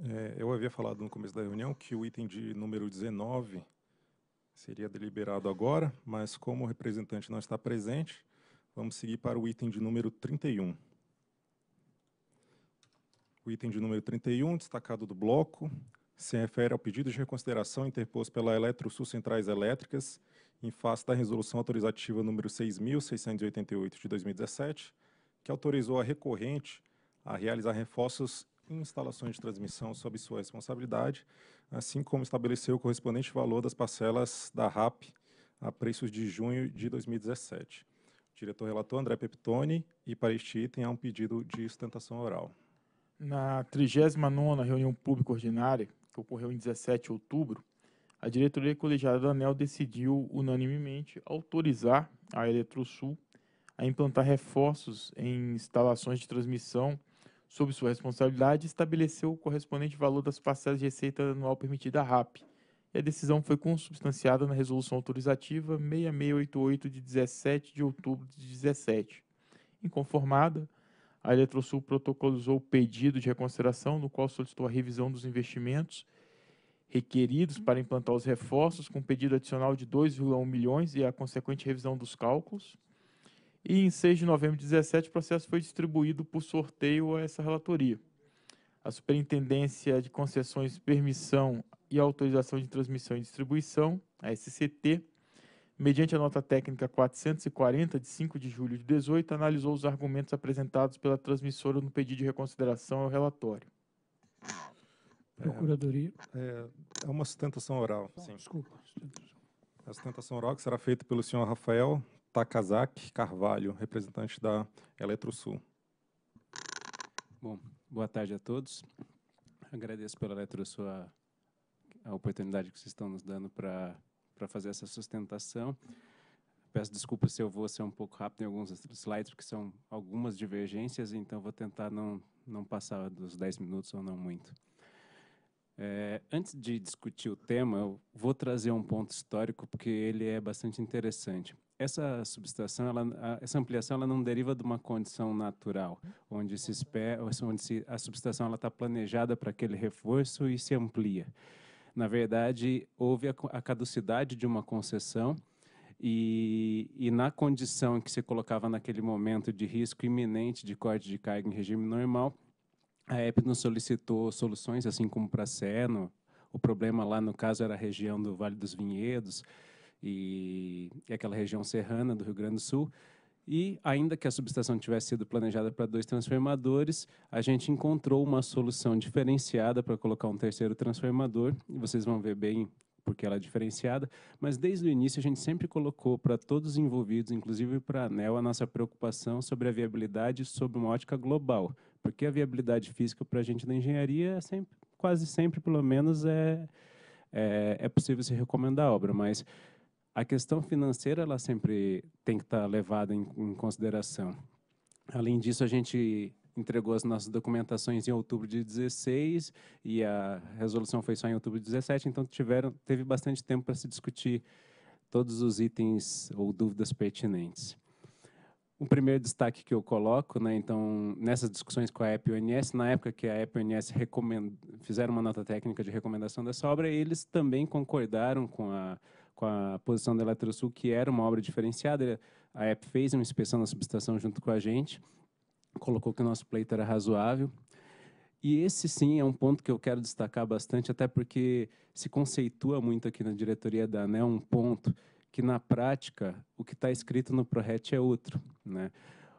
É, eu havia falado no começo da reunião que o item de número 19 seria deliberado agora, mas como o representante não está presente, vamos seguir para o item de número 31. O item de número 31, destacado do bloco, se refere ao pedido de reconsideração interposto pela Eletrosul Centrais Elétricas em face da resolução autorizativa número 6.688 de 2017, que autorizou a recorrente a realizar reforços instalações de transmissão sob sua responsabilidade, assim como estabelecer o correspondente valor das parcelas da RAP a preços de junho de 2017. O diretor relator André Peptoni e para este item há um pedido de sustentação oral. Na 39ª reunião pública ordinária, que ocorreu em 17 de outubro, a diretoria colegiada da ANEL decidiu unanimemente autorizar a Eletrosul a implantar reforços em instalações de transmissão sob sua responsabilidade, estabeleceu o correspondente valor das parcelas de receita anual permitida à RAP. E a decisão foi consubstanciada na Resolução Autorizativa 6688 de 17 de outubro de 17. Inconformada, a Eletrosul protocolizou o pedido de reconsideração, no qual solicitou a revisão dos investimentos requeridos para implantar os reforços, com pedido adicional de 2,1 milhões e a consequente revisão dos cálculos. E em 6 de novembro de 2017, o processo foi distribuído por sorteio a essa relatoria. A Superintendência de Concessões, Permissão e Autorização de Transmissão e Distribuição, a SCT, mediante a nota técnica 440 de 5 de julho de 2018, analisou os argumentos apresentados pela transmissora no pedido de reconsideração ao relatório. Procuradoria. É, é uma sustentação oral. Sim. Desculpa. É a sustentação oral que será feita pelo senhor Rafael Takazaki Carvalho, representante da Eletrosul. Bom, boa tarde a todos. Agradeço pela Eletrosul a, a oportunidade que vocês estão nos dando para fazer essa sustentação. Peço desculpas se eu vou ser um pouco rápido em alguns slides, porque são algumas divergências, então vou tentar não, não passar dos 10 minutos ou não muito. É, antes de discutir o tema, eu vou trazer um ponto histórico, porque ele é bastante interessante essa substituição, ela, essa ampliação, ela não deriva de uma condição natural, onde se espera, onde se, a substituição ela está planejada para aquele reforço e se amplia. Na verdade, houve a, a caducidade de uma concessão e, e, na condição que se colocava naquele momento de risco iminente de corte de carga em regime normal, a EP nos solicitou soluções, assim como para a Seno. O problema lá, no caso, era a região do Vale dos Vinhedos e, e aquela região serrana do Rio Grande do Sul. E ainda que a subestação tivesse sido planejada para dois transformadores, a gente encontrou uma solução diferenciada para colocar um terceiro transformador. E vocês vão ver bem porque ela é diferenciada. Mas desde o início a gente sempre colocou para todos os envolvidos, inclusive para a ANEL, a nossa preocupação sobre a viabilidade sob uma ótica global. Porque a viabilidade física para a gente da engenharia é sempre, quase sempre, pelo menos, é, é, é possível se recomendar a obra, mas a questão financeira ela sempre tem que estar tá levada em, em consideração. Além disso, a gente entregou as nossas documentações em outubro de 16 e a resolução foi só em outubro de 17, então tiveram, teve bastante tempo para se discutir todos os itens ou dúvidas pertinentes. O primeiro destaque que eu coloco, né, então, nessas discussões com a EPUNS, na época que a EPUNS fizeram uma nota técnica de recomendação dessa obra, eles também concordaram com a com a posição da Eletrosul, que era uma obra diferenciada. A EP fez uma inspeção na subestação junto com a gente, colocou que o nosso pleito era razoável. E esse sim é um ponto que eu quero destacar bastante, até porque se conceitua muito aqui na diretoria da ANEL um ponto que na prática o que está escrito no ProRet é outro, né?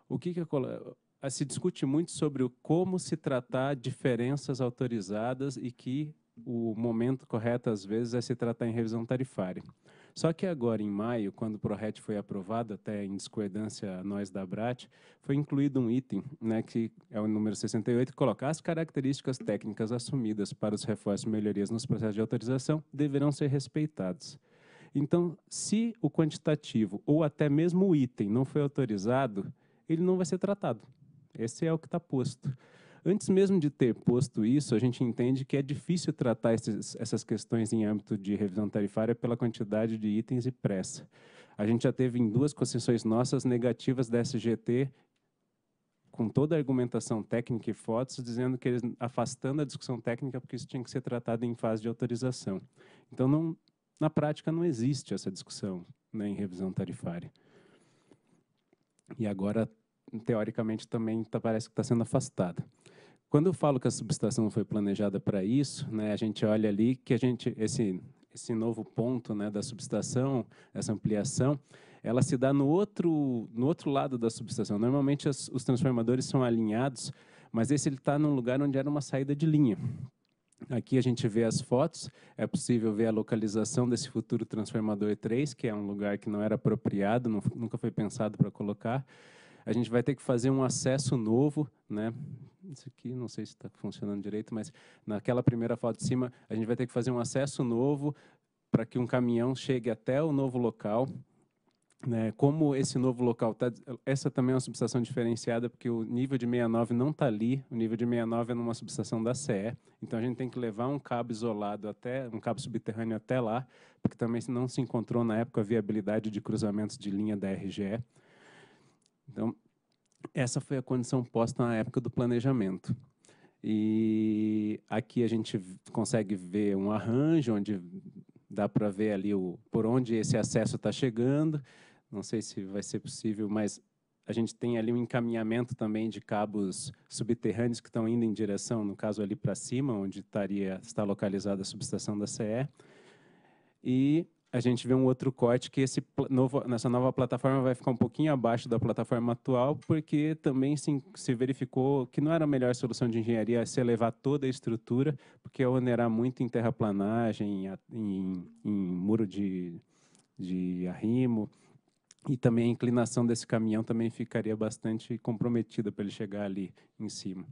O que, que se discute muito sobre o como se tratar diferenças autorizadas e que o momento correto às vezes é se tratar em revisão tarifária. Só que agora, em maio, quando o ProRet foi aprovado, até em discordância a nós da BRAT, foi incluído um item, né, que é o número 68, que coloca as características técnicas assumidas para os reforços e melhorias nos processos de autorização deverão ser respeitados. Então, se o quantitativo ou até mesmo o item não foi autorizado, ele não vai ser tratado. Esse é o que está posto. Antes mesmo de ter posto isso, a gente entende que é difícil tratar esses, essas questões em âmbito de revisão tarifária pela quantidade de itens e pressa. A gente já teve em duas concessões nossas negativas da SGT com toda a argumentação técnica e fotos, dizendo que eles afastando a discussão técnica porque isso tinha que ser tratado em fase de autorização. Então, não, na prática, não existe essa discussão né, em revisão tarifária. E agora teoricamente, também tá, parece que está sendo afastada. Quando eu falo que a subestação foi planejada para isso, né, a gente olha ali que a gente esse esse novo ponto né, da subestação, essa ampliação, ela se dá no outro no outro lado da subestação. Normalmente as, os transformadores são alinhados, mas esse ele está num lugar onde era uma saída de linha. Aqui a gente vê as fotos, é possível ver a localização desse futuro transformador 3, que é um lugar que não era apropriado, não, nunca foi pensado para colocar a gente vai ter que fazer um acesso novo, né? Isso aqui, não sei se está funcionando direito, mas naquela primeira foto de cima, a gente vai ter que fazer um acesso novo para que um caminhão chegue até o novo local, né? como esse novo local está, essa também é uma subestação diferenciada porque o nível de 69 não está ali, o nível de 69 é numa subestação da CE, então a gente tem que levar um cabo isolado até um cabo subterrâneo até lá, porque também não se encontrou na época a viabilidade de cruzamentos de linha da RGE. Então, essa foi a condição posta na época do planejamento. E aqui a gente consegue ver um arranjo onde dá para ver ali o, por onde esse acesso está chegando. Não sei se vai ser possível, mas a gente tem ali um encaminhamento também de cabos subterrâneos que estão indo em direção, no caso ali para cima, onde estaria está localizada a subestação da CE. E a gente vê um outro corte que esse novo, nessa nova plataforma vai ficar um pouquinho abaixo da plataforma atual, porque também se, se verificou que não era a melhor solução de engenharia se elevar toda a estrutura, porque ia onerar muito em terraplanagem, em, em, em muro de, de arrimo, e também a inclinação desse caminhão também ficaria bastante comprometida para ele chegar ali em cima.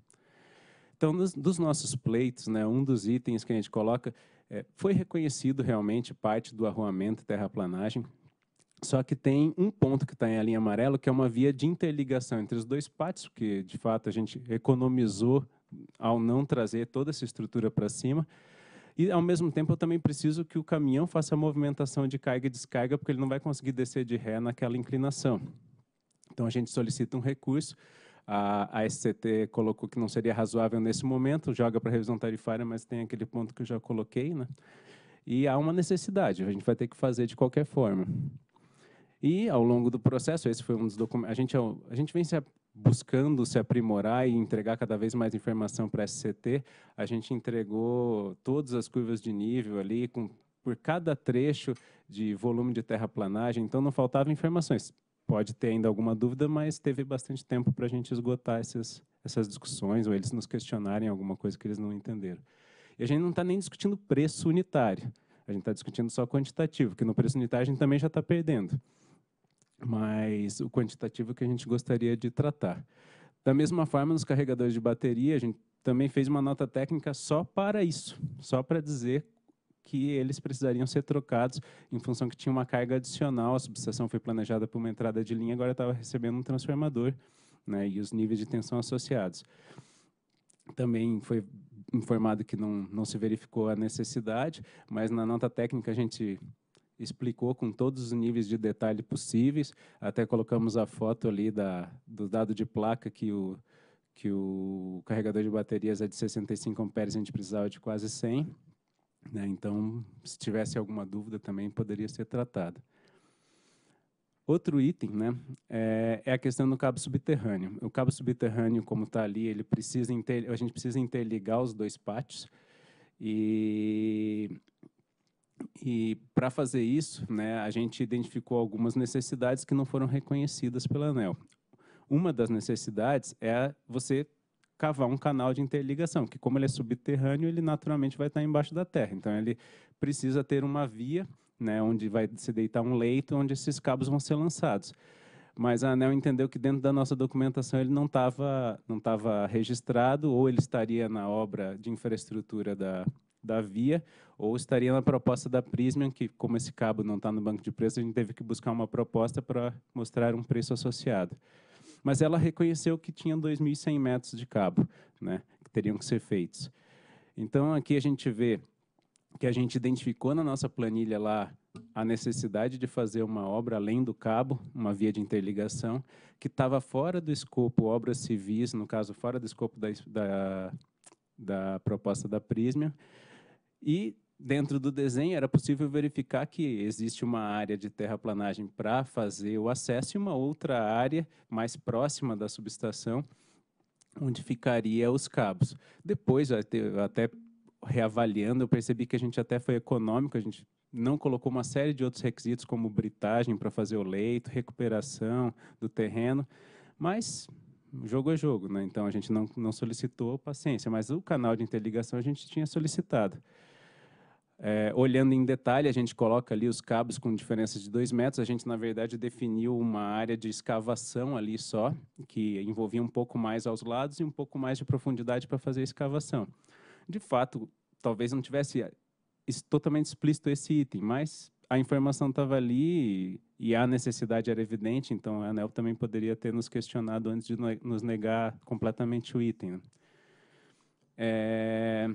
Então, nos, dos nossos pleitos, né, um dos itens que a gente coloca é, foi reconhecido realmente parte do arruamento e terraplanagem, só que tem um ponto que está em a linha amarela, que é uma via de interligação entre os dois pátios, que de fato a gente economizou ao não trazer toda essa estrutura para cima. E, ao mesmo tempo, eu também preciso que o caminhão faça a movimentação de carga e descarga, porque ele não vai conseguir descer de ré naquela inclinação. Então, a gente solicita um recurso a, a SCT colocou que não seria razoável nesse momento, joga para revisão tarifária, mas tem aquele ponto que eu já coloquei, né? E há uma necessidade, a gente vai ter que fazer de qualquer forma. E ao longo do processo, esse foi um dos documentos. A gente, é a gente vem se buscando se aprimorar e entregar cada vez mais informação para a SCT. A gente entregou todas as curvas de nível ali, com, por cada trecho de volume de terraplanagem, então não faltava informações pode ter ainda alguma dúvida, mas teve bastante tempo para a gente esgotar essas, essas discussões ou eles nos questionarem alguma coisa que eles não entenderam. E a gente não está nem discutindo preço unitário, a gente está discutindo só quantitativo, que no preço unitário a gente também já está perdendo. Mas o quantitativo que a gente gostaria de tratar. Da mesma forma, nos carregadores de bateria, a gente também fez uma nota técnica só para isso, só para dizer que eles precisariam ser trocados em função que tinha uma carga adicional. A subestação foi planejada por uma entrada de linha, agora estava recebendo um transformador né, e os níveis de tensão associados. Também foi informado que não, não se verificou a necessidade, mas na nota técnica a gente explicou com todos os níveis de detalhe possíveis, até colocamos a foto ali da, do dado de placa que o, que o carregador de baterias é de 65 amperes, a gente precisava de quase 100 né? Então, se tivesse alguma dúvida também poderia ser tratada. Outro item né, é, é a questão do cabo subterrâneo. O cabo subterrâneo, como está ali, ele precisa a gente precisa interligar os dois pátios. E, e para fazer isso, né, a gente identificou algumas necessidades que não foram reconhecidas pela ANEL. Uma das necessidades é você cavar um canal de interligação, que como ele é subterrâneo, ele naturalmente vai estar embaixo da terra. Então ele precisa ter uma via, né, onde vai se deitar um leito, onde esses cabos vão ser lançados. Mas a ANEL entendeu que dentro da nossa documentação ele não estava não tava registrado, ou ele estaria na obra de infraestrutura da, da via, ou estaria na proposta da Prismian, que como esse cabo não está no banco de preço, a gente teve que buscar uma proposta para mostrar um preço associado mas ela reconheceu que tinha 2.100 metros de cabo, né, que teriam que ser feitos. Então, aqui a gente vê que a gente identificou na nossa planilha lá a necessidade de fazer uma obra além do cabo, uma via de interligação, que estava fora do escopo obras civis, no caso, fora do escopo da, da, da proposta da Prismia, e dentro do desenho era possível verificar que existe uma área de terraplanagem para fazer o acesso e uma outra área mais próxima da subestação onde ficaria os cabos. Depois, até, até reavaliando, eu percebi que a gente até foi econômico, a gente não colocou uma série de outros requisitos como britagem para fazer o leito, recuperação do terreno, mas jogo é jogo, né? Então a gente não, não solicitou paciência, mas o canal de interligação a gente tinha solicitado. É, olhando em detalhe, a gente coloca ali os cabos com diferenças de 2 metros. A gente, na verdade, definiu uma área de escavação ali só, que envolvia um pouco mais aos lados e um pouco mais de profundidade para fazer a escavação. De fato, talvez não tivesse é, totalmente explícito esse item, mas a informação estava ali e, e a necessidade era evidente, então a ANEL também poderia ter nos questionado antes de nos negar completamente o item. Né? É...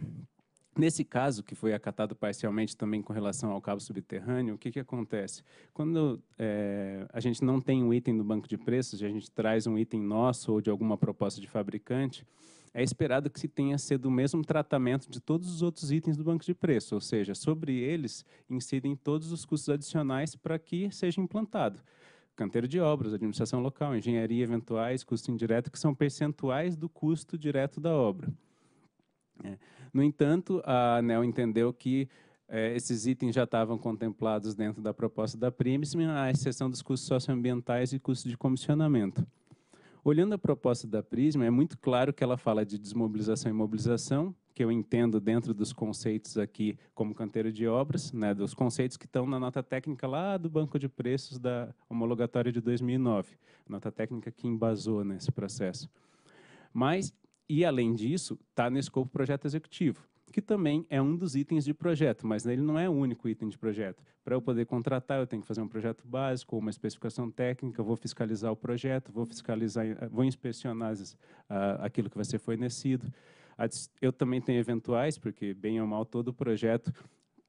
Nesse caso, que foi acatado parcialmente também com relação ao cabo subterrâneo, o que, que acontece? Quando é, a gente não tem um item do banco de preços, e a gente traz um item nosso ou de alguma proposta de fabricante, é esperado que se tenha sido o mesmo tratamento de todos os outros itens do banco de preço, ou seja, sobre eles incidem todos os custos adicionais para que seja implantado canteiro de obras, administração local, engenharia eventuais, custo indireto, que são percentuais do custo direto da obra. É. No entanto, a ANEL entendeu que é, esses itens já estavam contemplados dentro da proposta da Primism, à exceção dos custos socioambientais e custos de comissionamento. Olhando a proposta da Prisma, é muito claro que ela fala de desmobilização e mobilização, que eu entendo dentro dos conceitos aqui como canteiro de obras, né, dos conceitos que estão na nota técnica lá do banco de preços da homologatória de 2009, nota técnica que embasou nesse processo. Mas e, além disso, está no escopo projeto executivo, que também é um dos itens de projeto, mas né, ele não é o único item de projeto. Para eu poder contratar, eu tenho que fazer um projeto básico, uma especificação técnica, vou fiscalizar o projeto, vou fiscalizar, eh, vou inspecionar uh, aquilo que vai ser fornecido. Eu também tenho eventuais, porque, bem ou mal, todo projeto,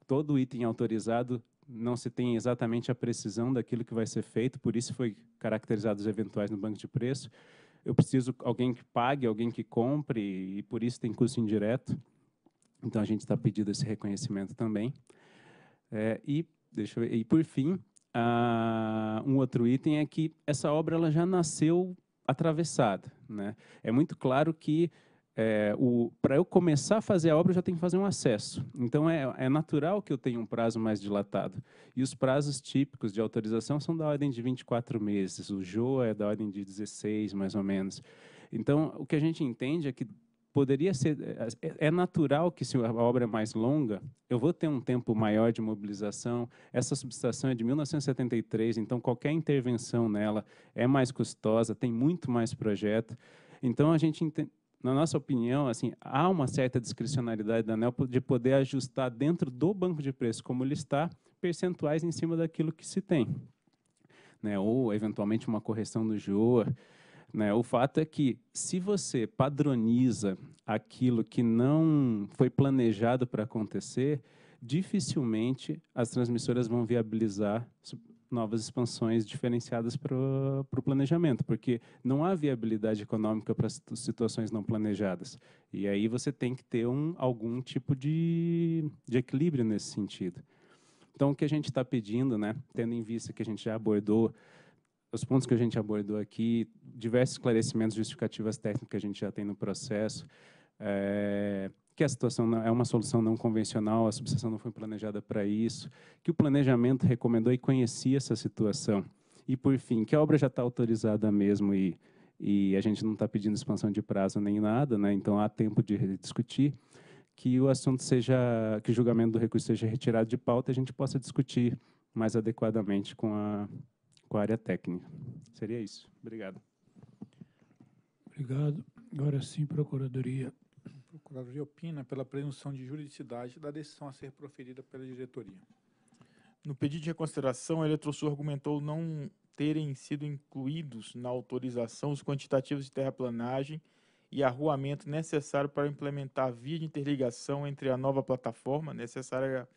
todo item autorizado não se tem exatamente a precisão daquilo que vai ser feito, por isso foi caracterizado os eventuais no banco de preço eu preciso alguém que pague, alguém que compre, e por isso tem custo indireto. Então a gente está pedindo esse reconhecimento também. É, e deixa ver, e por fim, uh, um outro item é que essa obra ela já nasceu atravessada, né? É muito claro que é, para eu começar a fazer a obra, eu já tenho que fazer um acesso. Então, é, é, natural que eu tenha um prazo mais dilatado. E os prazos típicos de autorização são da ordem de 24 meses. O JOA é da ordem de 16, mais ou menos. Então, o que a gente entende é que poderia ser... É, é, é natural que, se a obra é mais longa, eu vou ter um tempo maior de mobilização. Essa subestação é de 1973, então qualquer intervenção nela é mais custosa, tem muito mais projeto. Então, a gente entende na nossa opinião, assim, há uma certa discricionalidade da ANEL de poder ajustar dentro do banco de preços como ele está, percentuais em cima daquilo que se tem. Né? Ou, eventualmente, uma correção do JOA. Né? O fato é que, se você padroniza aquilo que não foi planejado para acontecer, dificilmente as transmissoras vão viabilizar novas expansões diferenciadas para o planejamento, porque não há viabilidade econômica para situações não planejadas. E aí você tem que ter um, algum tipo de, de equilíbrio nesse sentido. Então, o que a gente está pedindo, né, tendo em vista que a gente já abordou os pontos que a gente abordou aqui, diversos esclarecimentos, justificativas técnicas que a gente já tem no processo, é, que a situação é uma solução não convencional, a subseção não foi planejada para isso, que o planejamento recomendou e conhecia essa situação. E, por fim, que a obra já está autorizada mesmo e, e a gente não está pedindo expansão de prazo nem nada, né? então há tempo de discutir, que o assunto seja, que o julgamento do recurso seja retirado de pauta e a gente possa discutir mais adequadamente com a, com a área técnica. Seria isso. Obrigado. Obrigado. Agora sim, Procuradoria. Gabriel opina pela presunção de juridicidade da decisão a ser proferida pela diretoria. No pedido de reconsideração, a Eletrosur argumentou não terem sido incluídos na autorização os quantitativos de terraplanagem e arruamento necessário para implementar a via de interligação entre a nova plataforma necessária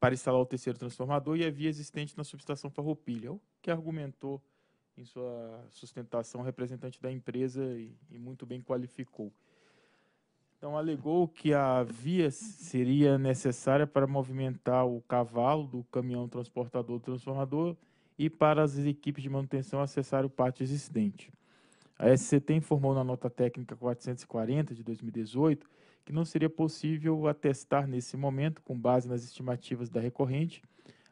para instalar o terceiro transformador e a via existente na subestação Farroupilha, o que argumentou em sua sustentação representante da empresa e, e muito bem qualificou. Então alegou que a via seria necessária para movimentar o cavalo do caminhão transportador transformador e para as equipes de manutenção acessar o pátio existente. A SCT informou na nota técnica 440 de 2018 que não seria possível atestar nesse momento, com base nas estimativas da recorrente,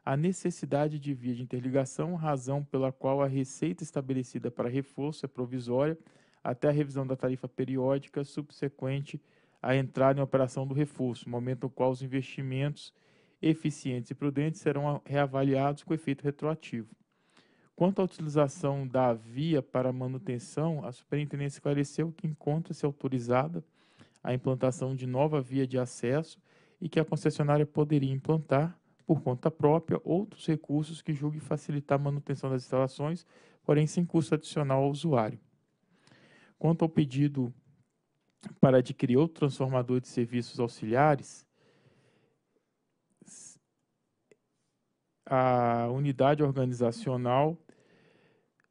a necessidade de via de interligação, razão pela qual a receita estabelecida para reforço é provisória até a revisão da tarifa periódica subsequente a entrar em operação do reforço, momento no qual os investimentos eficientes e prudentes serão reavaliados com efeito retroativo. Quanto à utilização da via para manutenção, a Superintendência esclareceu que encontra-se autorizada a implantação de nova via de acesso e que a concessionária poderia implantar, por conta própria, outros recursos que julgue facilitar a manutenção das instalações, porém sem custo adicional ao usuário. Quanto ao pedido para adquirir outro transformador de serviços auxiliares, a unidade organizacional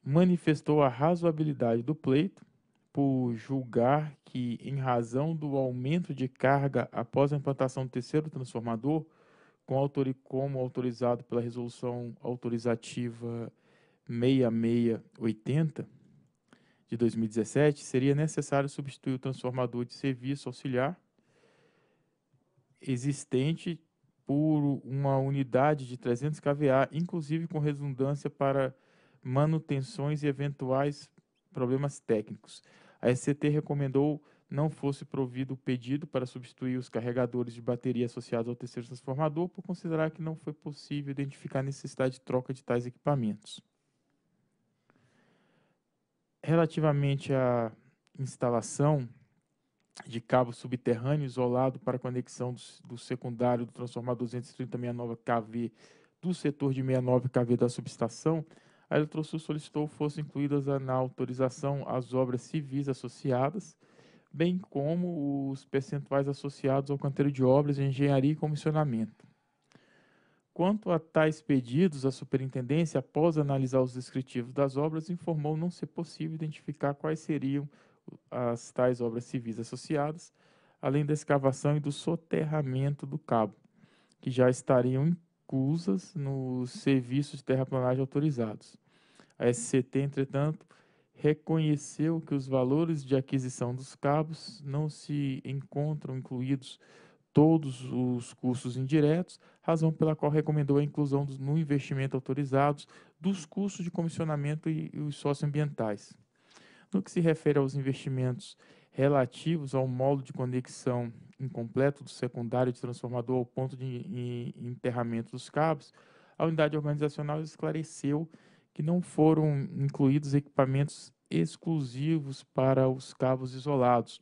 manifestou a razoabilidade do pleito por julgar que, em razão do aumento de carga após a implantação do terceiro transformador, com autor e como autorizado pela resolução autorizativa 6680, de 2017, seria necessário substituir o transformador de serviço auxiliar existente por uma unidade de 300 kVA, inclusive com redundância para manutenções e eventuais problemas técnicos. A SCT recomendou não fosse provido o pedido para substituir os carregadores de bateria associados ao terceiro transformador, por considerar que não foi possível identificar a necessidade de troca de tais equipamentos. Relativamente à instalação de cabo subterrâneo isolado para conexão do, do secundário do transformador 23069 kV do setor de 69 kV da subestação, a Eletrosul solicitou fossem incluídas na autorização as obras civis associadas, bem como os percentuais associados ao canteiro de obras engenharia e comissionamento. Quanto a tais pedidos, a superintendência, após analisar os descritivos das obras, informou não ser possível identificar quais seriam as tais obras civis associadas, além da escavação e do soterramento do cabo, que já estariam inclusas nos serviços de terraplanagem autorizados. A SCT, entretanto, reconheceu que os valores de aquisição dos cabos não se encontram incluídos todos os custos indiretos, razão pela qual recomendou a inclusão dos, no investimento autorizados dos custos de comissionamento e, e os socioambientais. No que se refere aos investimentos relativos ao módulo de conexão incompleto do secundário de transformador ao ponto de enterramento dos cabos, a unidade organizacional esclareceu que não foram incluídos equipamentos exclusivos para os cabos isolados,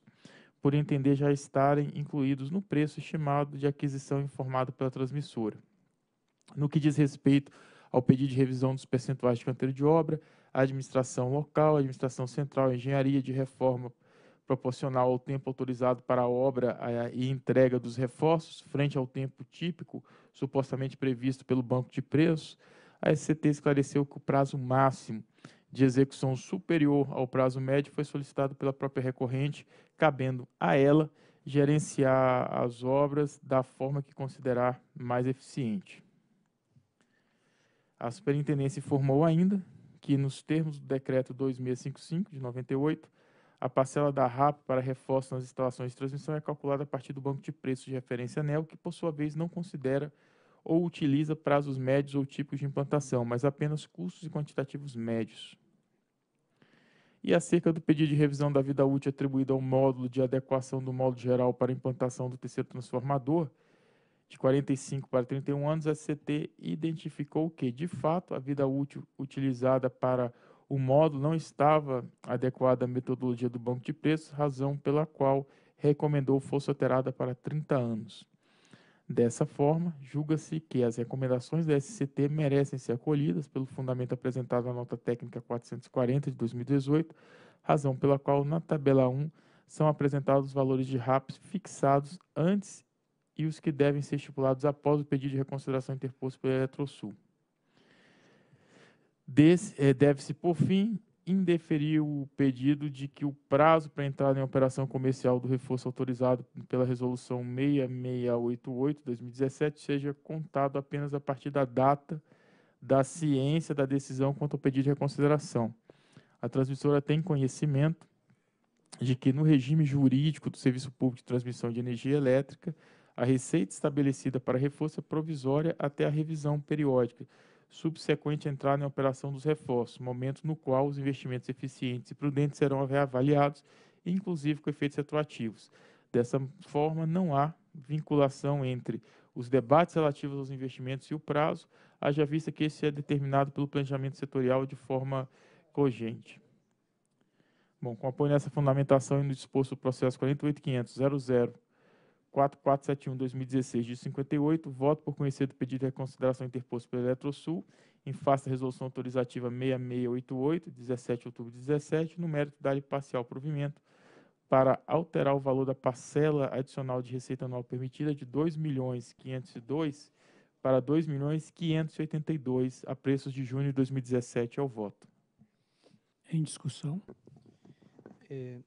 por entender já estarem incluídos no preço estimado de aquisição informado pela transmissora. No que diz respeito ao pedido de revisão dos percentuais de canteiro de obra, a administração local, a administração central, a engenharia de reforma proporcional ao tempo autorizado para a obra e entrega dos reforços, frente ao tempo típico supostamente previsto pelo banco de preços, a SCT esclareceu que o prazo máximo de execução superior ao prazo médio foi solicitado pela própria recorrente, cabendo a ela gerenciar as obras da forma que considerar mais eficiente. A Superintendência informou ainda que, nos termos do Decreto 2655, de 98, a parcela da RAP para reforço nas instalações de transmissão é calculada a partir do banco de preços de referência ANEL, que, por sua vez, não considera ou utiliza prazos médios ou tipos de implantação, mas apenas custos e quantitativos médios. E acerca do pedido de revisão da vida útil atribuído ao módulo de adequação do módulo geral para implantação do terceiro transformador, de 45 para 31 anos, a CT identificou que, de fato, a vida útil utilizada para o módulo não estava adequada à metodologia do banco de preços, razão pela qual recomendou fosse alterada para 30 anos. Dessa forma, julga-se que as recomendações da SCT merecem ser acolhidas pelo fundamento apresentado na nota técnica 440 de 2018, razão pela qual na tabela 1 são apresentados os valores de RAPs fixados antes e os que devem ser estipulados após o pedido de reconsideração interposto pela Eletrosul. Eh, deve-se, por fim, indeferiu o pedido de que o prazo para entrada em operação comercial do reforço autorizado pela Resolução 6688-2017 seja contado apenas a partir da data da ciência da decisão quanto ao pedido de reconsideração. A transmissora tem conhecimento de que, no regime jurídico do Serviço Público de Transmissão de Energia Elétrica, a receita estabelecida para reforço é provisória até a revisão periódica subsequente à entrada em operação dos reforços, momento no qual os investimentos eficientes e prudentes serão reavaliados, inclusive com efeitos retroativos. Dessa forma, não há vinculação entre os debates relativos aos investimentos e o prazo, haja vista que esse é determinado pelo planejamento setorial de forma cogente. Bom, com apoio nessa fundamentação e no disposto do processo 48.500. 4471 2016 de 58, voto por conhecer do pedido de reconsideração interposto pelo Eletrosul, em face da resolução autorizativa 6688, 17 de outubro de 17, no mérito dar-lhe parcial provimento para alterar o valor da parcela adicional de receita anual permitida de 2 para 2 a preços de junho de 2017 ao é voto. Em discussão. É,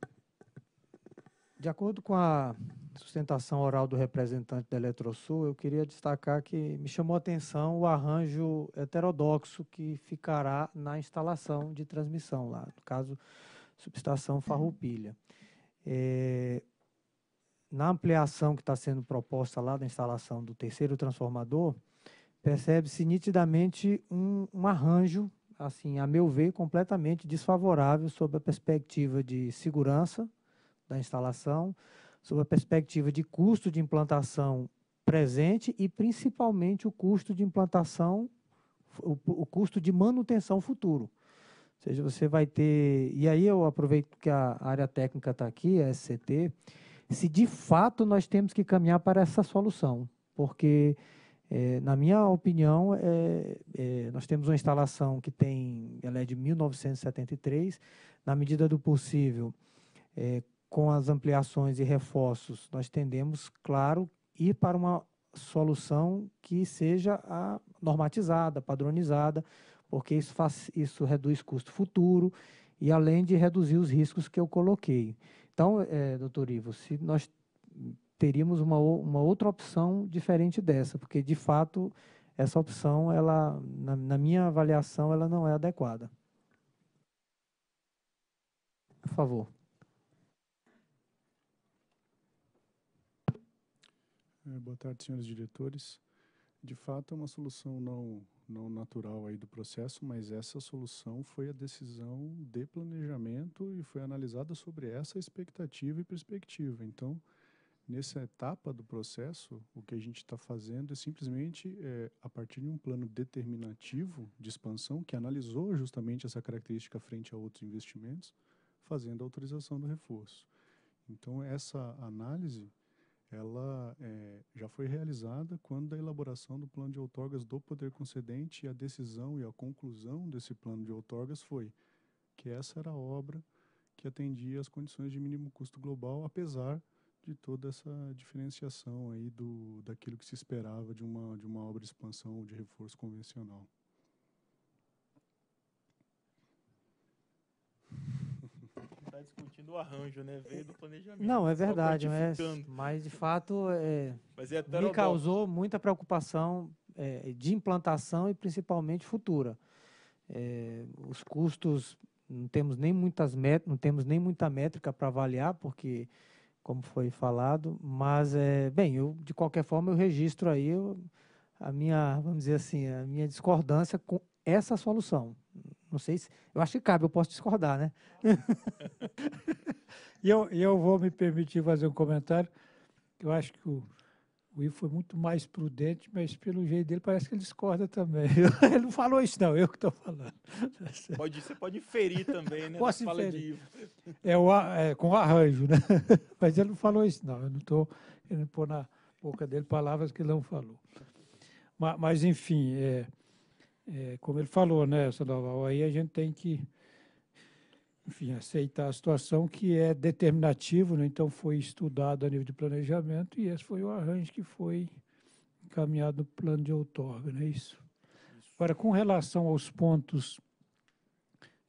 de acordo com a sustentação oral do representante da Eletrosul, eu queria destacar que me chamou a atenção o arranjo heterodoxo que ficará na instalação de transmissão lá, no caso, subestação Farroupilha. É, na ampliação que está sendo proposta lá da instalação do terceiro transformador, percebe-se nitidamente um, um arranjo, assim, a meu ver, completamente desfavorável sob a perspectiva de segurança da instalação, sobre a perspectiva de custo de implantação presente e principalmente o custo de implantação, o, o custo de manutenção futuro. Ou seja, você vai ter. E aí eu aproveito que a área técnica está aqui, a SCT, se de fato nós temos que caminhar para essa solução. Porque, é, na minha opinião, é, é, nós temos uma instalação que tem, ela é de 1973, na medida do possível, é, com as ampliações e reforços, nós tendemos, claro, ir para uma solução que seja a normatizada, padronizada, porque isso, faz, isso reduz custo futuro e além de reduzir os riscos que eu coloquei. Então, é, doutor Ivo, se nós teríamos uma, uma outra opção diferente dessa, porque de fato essa opção, ela, na, na minha avaliação, ela não é adequada. Por favor. É, boa tarde, senhores diretores. De fato, é uma solução não, não natural aí do processo, mas essa solução foi a decisão de planejamento e foi analisada sobre essa expectativa e perspectiva. Então, nessa etapa do processo, o que a gente está fazendo é simplesmente é, a partir de um plano determinativo de expansão que analisou justamente essa característica frente a outros investimentos, fazendo a autorização do reforço. Então, essa análise ela é, já foi realizada quando a elaboração do plano de outorgas do poder concedente e a decisão e a conclusão desse plano de outorgas foi que essa era a obra que atendia as condições de mínimo custo global, apesar de toda essa diferenciação aí do daquilo que se esperava de uma de uma obra de expansão ou de reforço convencional. Tá discutindo o arranjo, né? Veio do planejamento. Não, é verdade, mas, né? mas de fato é, mas é me causou muita preocupação é, de implantação e principalmente futura. É, os custos não temos nem muitas met não temos nem muita métrica para avaliar porque como foi falado mas é bem eu de qualquer forma eu registro aí eu, a minha vamos dizer assim a minha discordância com essa solução não sei se. Eu acho que cabe, eu posso discordar, né? E eu, eu vou me permitir fazer um comentário. Eu acho que o, o Ivo foi muito mais prudente, mas pelo jeito dele parece que ele discorda também. ele não falou isso, não, eu que estou falando. Pode, você pode inferir também, né? Posso fala inferir. De... É, o, é com arranjo, né? mas ele não falou isso, não. Eu não estou querendo pôr na boca dele palavras que ele não falou. Mas, mas enfim, é, é, como ele falou, né, Sandoval, aí a gente tem que, enfim, aceitar a situação que é determinativo, né? então foi estudado a nível de planejamento e esse foi o arranjo que foi encaminhado no plano de outorga, não é isso? isso? Agora, com relação aos pontos,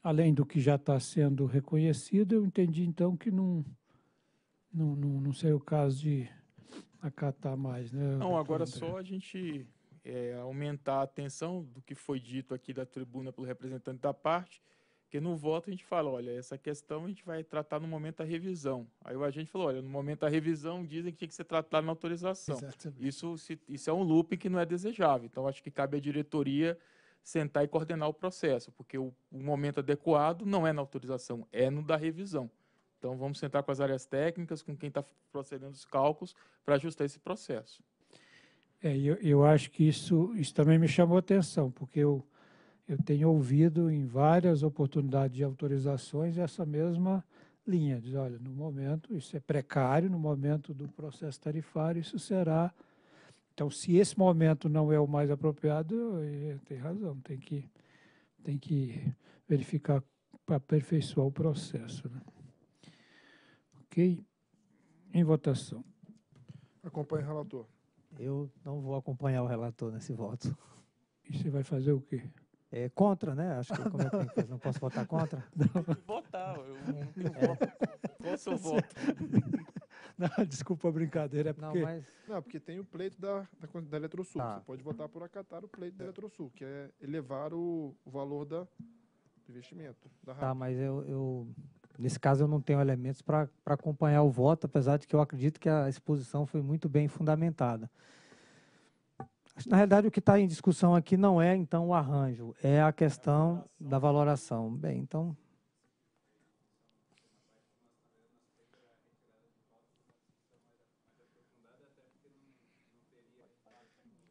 além do que já está sendo reconhecido, eu entendi então que não, não, não, não seria o caso de acatar mais, né? Não, agora só a gente é, aumentar a atenção do que foi dito aqui da tribuna pelo representante da parte, que no voto a gente fala, olha, essa questão a gente vai tratar no momento da revisão. Aí o agente falou, olha, no momento da revisão dizem que tinha que ser tratado na autorização. Exatamente. Isso, se, isso é um looping que não é desejável. Então, acho que cabe à diretoria sentar e coordenar o processo, porque o, o momento adequado não é na autorização, é no da revisão. Então, vamos sentar com as áreas técnicas, com quem está procedendo os cálculos, para ajustar esse processo. É, eu, eu acho que isso, isso também me chamou atenção, porque eu, eu tenho ouvido em várias oportunidades de autorizações essa mesma linha. Diz, olha, no momento, isso é precário, no momento do processo tarifário, isso será. Então, se esse momento não é o mais apropriado, eh, tem razão, tem que, tem que verificar para aperfeiçoar o processo. Né? Ok? Em votação. Acompanhe o relator. Eu não vou acompanhar o relator nesse voto. E você vai fazer o quê? É, contra, né? Acho que como é que Não posso votar contra? Não. Votar, eu, não é. voto. Posso eu voto. Não, desculpa a brincadeira, é porque... Não, mas... não, porque tem o pleito da, da, da Eletrosul. Ah. Você pode votar por acatar o pleito da Eletrosul, que é elevar o, o valor da, do investimento. Da tá, mas eu, eu, Nesse caso, eu não tenho elementos para acompanhar o voto, apesar de que eu acredito que a exposição foi muito bem fundamentada. Na realidade, o que está em discussão aqui não é, então, o arranjo, é a questão da valoração. Bem, então...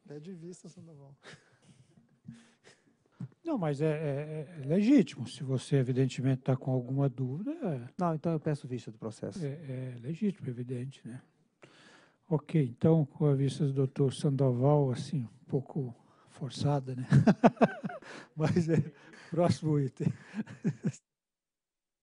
É de vista, Sandoval. Não, mas é, é, é, é, legítimo. Se você, evidentemente, está com alguma dúvida. É. Não, então eu peço vista do processo. É, é legítimo, evidente, né? Ok, então, com a vista do doutor Sandoval, assim, um pouco forçada, né? mas é próximo item.